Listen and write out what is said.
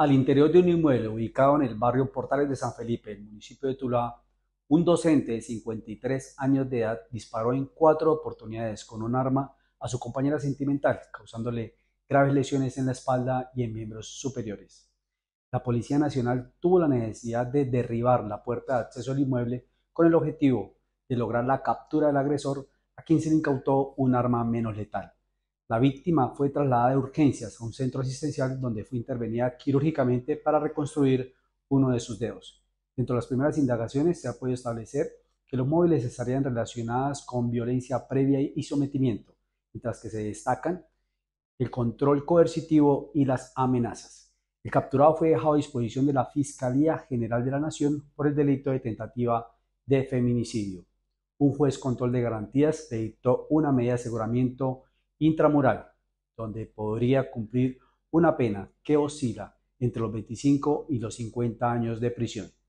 Al interior de un inmueble ubicado en el barrio Portales de San Felipe, el municipio de Tula, un docente de 53 años de edad disparó en cuatro oportunidades con un arma a su compañera sentimental, causándole graves lesiones en la espalda y en miembros superiores. La Policía Nacional tuvo la necesidad de derribar la puerta de acceso al inmueble con el objetivo de lograr la captura del agresor a quien se le incautó un arma menos letal. La víctima fue trasladada de urgencias a un centro asistencial donde fue intervenida quirúrgicamente para reconstruir uno de sus dedos. Dentro de las primeras indagaciones se ha podido establecer que los móviles estarían relacionados con violencia previa y sometimiento, mientras que se destacan el control coercitivo y las amenazas. El capturado fue dejado a disposición de la Fiscalía General de la Nación por el delito de tentativa de feminicidio. Un juez control de garantías dictó una medida de aseguramiento intramural, donde podría cumplir una pena que oscila entre los 25 y los 50 años de prisión.